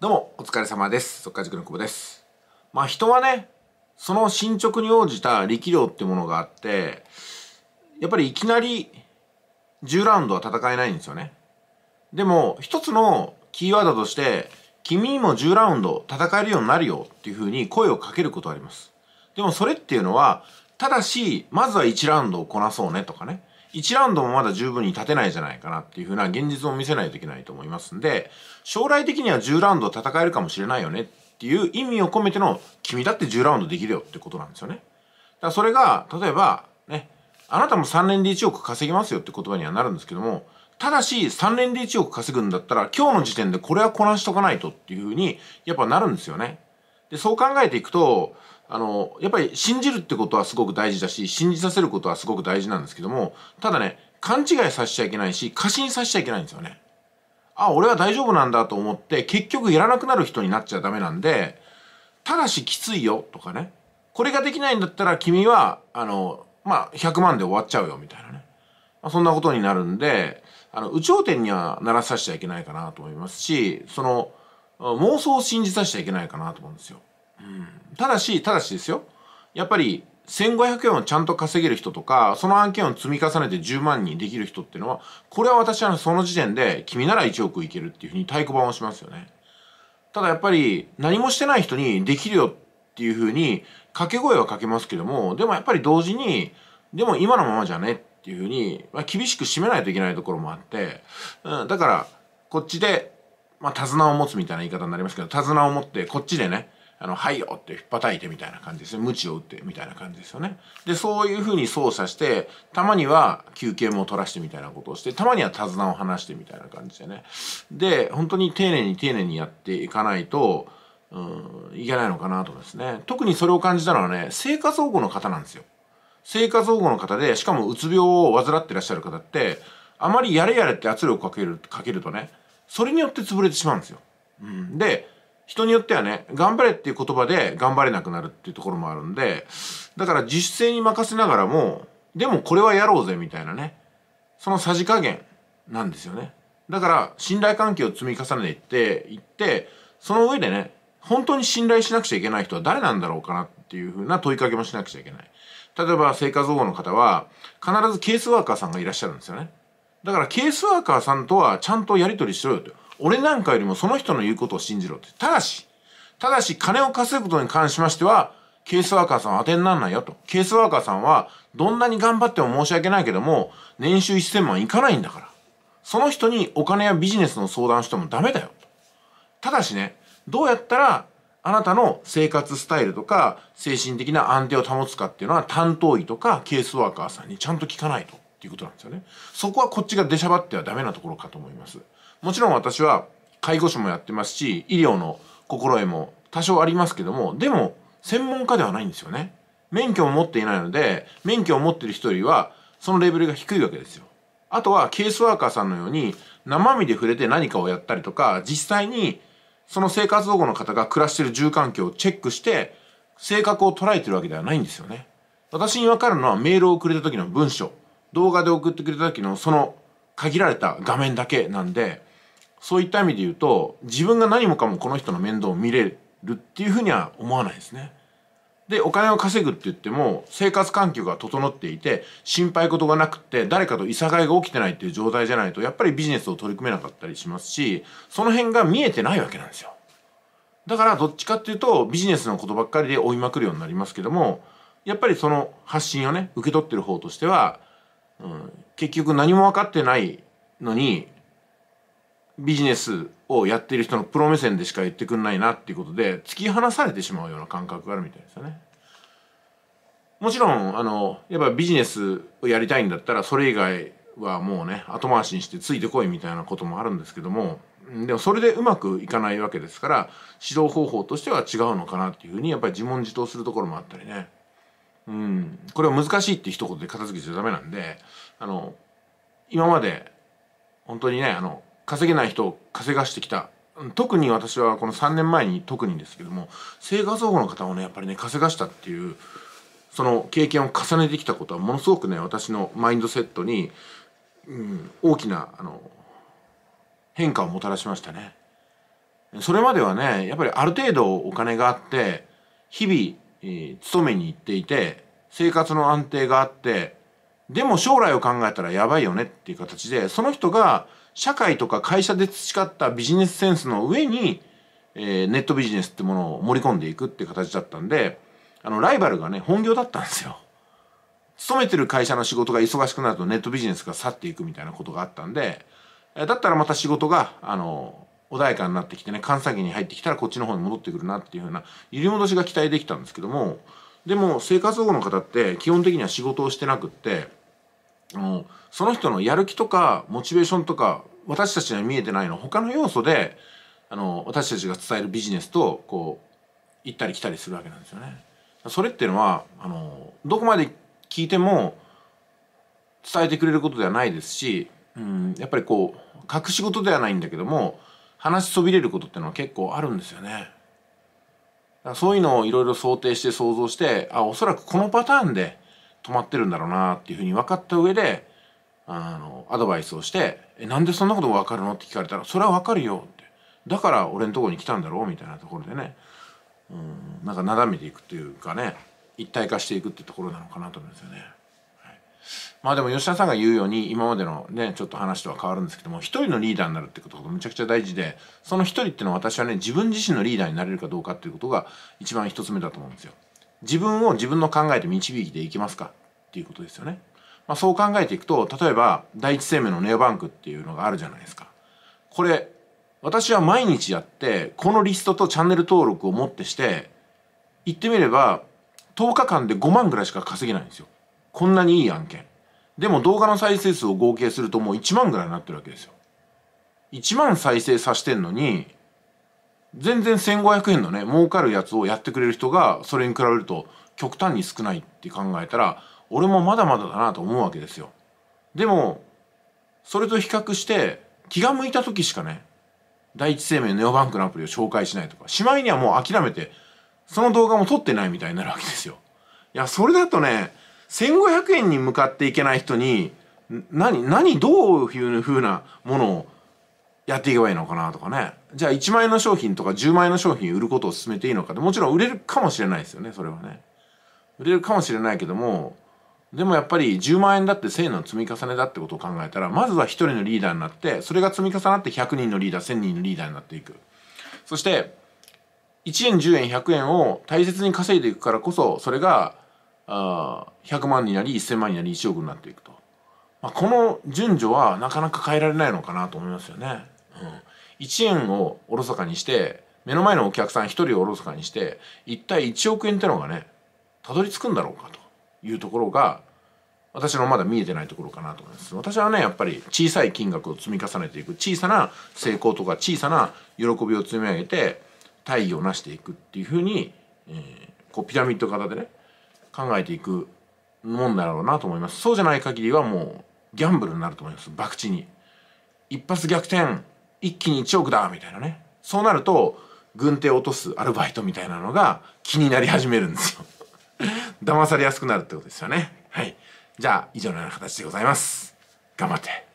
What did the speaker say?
どうもお疲れ様です速稼塾の久保ですまあ人はねその進捗に応じた力量ってものがあってやっぱりいきなり10ラウンドは戦えないんですよねでも一つのキーワードとして君にも10ラウンド戦えるようになるよっていうふうに声をかけることありますでもそれっていうのはただしまずは1ラウンドをこなそうねとかね1ラウンドもまだ十分に立てないじゃないかなっていうふうな現実を見せないといけないと思いますんで、将来的には10ラウンド戦えるかもしれないよねっていう意味を込めての、君だって10ラウンドできるよってことなんですよね。だからそれが、例えば、ね、あなたも3年で1億稼ぎますよって言葉にはなるんですけども、ただし3年で1億稼ぐんだったら今日の時点でこれはこなしとかないとっていうふうにやっぱなるんですよね。で、そう考えていくと、あの、やっぱり信じるってことはすごく大事だし、信じさせることはすごく大事なんですけども、ただね、勘違いさせちゃいけないし、過信させちゃいけないんですよね。あ、俺は大丈夫なんだと思って、結局やらなくなる人になっちゃダメなんで、ただしきついよとかね、これができないんだったら君は、あの、まあ、100万で終わっちゃうよみたいなね。まあ、そんなことになるんで、あの、有頂天にはならさせちゃいけないかなと思いますし、その、妄想を信じさせちゃいけないかなと思うんですよ。うん、ただしただしですよやっぱり1500円をちゃんと稼げる人とかその案件を積み重ねて10万人できる人っていうのはこれは私はその時点で君なら1億いけるっていうふうに太鼓判をしますよね。ただやっぱり何もしてない人にできるよっていうふうに掛け声はかけますけどもでもやっぱり同時にでも今のままじゃねっていうふうに、まあ、厳しく締めないといけないところもあって、うん、だからこっちで、まあ、手綱を持つみたいな言い方になりますけど手綱を持ってこっちでねあの、はいよって引っ叩いてみたいな感じですね。知を打ってみたいな感じですよね。で、そういうふうに操作して、たまには休憩も取らしてみたいなことをして、たまには手綱を離してみたいな感じでね。で、本当に丁寧に丁寧にやっていかないと、うん、いけないのかなとですね。特にそれを感じたのはね、生活保護の方なんですよ。生活保護の方で、しかもうつ病を患ってらっしゃる方って、あまりやれやれって圧力かける、かけるとね、それによって潰れてしまうんですよ。うん、で、人によってはね、頑張れっていう言葉で頑張れなくなるっていうところもあるんで、だから自主性に任せながらも、でもこれはやろうぜみたいなね、そのさじ加減なんですよね。だから信頼関係を積み重ねていって、その上でね、本当に信頼しなくちゃいけない人は誰なんだろうかなっていうふうな問いかけもしなくちゃいけない。例えば生活保護の方は必ずケースワーカーさんがいらっしゃるんですよね。だからケースワーカーさんとはちゃんとやり取りしろよと。俺なんかよりもその人の言うことを信じろって。ただし、ただし金を稼ぐことに関しましては、ケースワーカーさんは当てにならないよと。ケースワーカーさんは、どんなに頑張っても申し訳ないけども、年収1000万いかないんだから。その人にお金やビジネスの相談してもダメだよ。と。ただしね、どうやったら、あなたの生活スタイルとか、精神的な安定を保つかっていうのは、担当医とかケースワーカーさんにちゃんと聞かないと。っていうことなんですよね。そこはこっちが出しゃばってはダメなところかと思います。もちろん私は介護士もやってますし医療の心得も多少ありますけどもでも専門家ではないんですよね免許を持っていないので免許を持っている人よりはそのレベルが低いわけですよあとはケースワーカーさんのように生身で触れて何かをやったりとか実際にその生活保護の方が暮らしてる住環境をチェックして性格を捉えてるわけではないんですよね私に分かるのはメールをくれた時の文章動画で送ってくれた時のその限られた画面だけなんでそういった意味で言うと自分が何もかもこの人の面倒を見れるっていうふうには思わないですね。でお金を稼ぐって言っても生活環境が整っていて心配事がなくて誰かといさかいが起きてないっていう状態じゃないとやっぱりビジネスを取り組めなかったりしますしその辺が見えてないわけなんですよ。だからどっちかっていうとビジネスのことばっかりで追いまくるようになりますけどもやっぱりその発信をね受け取ってる方としては、うん、結局何も分かってないのにビジネスをやっている人のプロ目線でしか言ってくんないなっていうことで突き放されてしまうような感覚があるみたいですよね。もちろんあのやっぱビジネスをやりたいんだったらそれ以外はもうね後回しにしてついてこいみたいなこともあるんですけどもでもそれでうまくいかないわけですから指導方法としては違うのかなっていうふうにやっぱり自問自答するところもあったりね。うん、これは難しいって一言で片付けちゃダメなんであの今まで本当にねあの稼げない人を稼がしてきた特に私はこの3年前に特にですけども生活保護の方をねやっぱりね稼がしたっていうその経験を重ねてきたことはものすごくね私のマインドセットに、うん、大きなあの変化をもたらしましたね。それまではねやっぱりある程度お金があって日々、えー、勤めに行っていて生活の安定があってでも将来を考えたらやばいよねっていう形で、その人が社会とか会社で培ったビジネスセンスの上に、えー、ネットビジネスってものを盛り込んでいくっていう形だったんで、あの、ライバルがね、本業だったんですよ。勤めてる会社の仕事が忙しくなるとネットビジネスが去っていくみたいなことがあったんで、だったらまた仕事が、あの、穏やかになってきてね、関西圏に入ってきたらこっちの方に戻ってくるなっていうふうな、揺り戻しが期待できたんですけども、でも生活保護の方って基本的には仕事をしてなくって、その人のやる気とかモチベーションとか私たちには見えてないの他の要素であの私たちが伝えるビジネスとこう行ったり来たりするわけなんですよね。それっていうのはあのどこまで聞いても伝えてくれることではないですし、うん、やっぱりこう隠し事ではないんだけども話しそびれることってのは結構あるんですよね。そういうのをいろいろ想定して想像してあおそらくこのパターンで止まってるんだろうなっていうふうに分かった上であのアドバイスをして「えなんでそんなこと分かるの?」って聞かれたら「それは分かるよ」って「だから俺のとこに来たんだろう」みたいなところでねうんなんかなだめていくというかね一体化していくってところなのかなと思うんですよね。はい、まあでも吉田さんが言うように今までのねちょっと話とは変わるんですけども一人のリーダーになるってことがむちゃくちゃ大事でその一人っていうのは私はね自分自身のリーダーになれるかどうかっていうことが一番一つ目だと思うんですよ。自分を自分の考えて導きでいきますかっていうことですよね。まあ、そう考えていくと例えば第一生命のネオバンクっていうのがあるじゃないですか。これ私は毎日やってこのリストとチャンネル登録をもってして言ってみれば10日間で5万ぐらいしか稼げないんですよ。こんなにいい案件。でも動画の再生数を合計するともう1万ぐらいになってるわけですよ。1万再生させてんのに全然1,500円のね儲かるやつをやってくれる人がそれに比べると極端に少ないって考えたら俺もまだまだだなと思うわけですよ。でもそれと比較して気が向いた時しかね第一生命ネオバンクのアプリを紹介しないとかしまいにはもう諦めてその動画も撮ってないみたいになるわけですよ。いやそれだとね1500円に向かっていけない人に何何どういうふうなものをやっていけばいいのかなとかねじゃあ1万円の商品とか10万円の商品売ることを進めていいのかってもちろん売れるかもしれないですよねそれはね売れるかもしれないけどもでもやっぱり10万円だって1000の積み重ねだってことを考えたらまずは1人のリーダーになってそれが積み重なって100人のリーダー1000人のリーダーになっていくそして1円10円100円を大切に稼いでいくからこそそれがあ100万になり1000万になり1億になっていくと、まあ、この順序はなかなか変えられないのかなと思いますよね。うん1円をおろそかにして目の前のお客さん1人をおろそかにして一体1億円ってのがねたどり着くんだろうかというところが私のまだ見えてないところかなと思います私はねやっぱり小さい金額を積み重ねていく小さな成功とか小さな喜びを積み上げて大義を成していくっていうふうに、えー、こうピラミッド型でね考えていくもんだろうなと思いますそうじゃない限りはもうギャンブルになると思います博打に一発逆転一気に1億だみたいなねそうなると軍手を落とすアルバイトみたいなのが気になり始めるんですよ 騙されやすくなるってことですよねはいじゃあ以上のような形でございます頑張って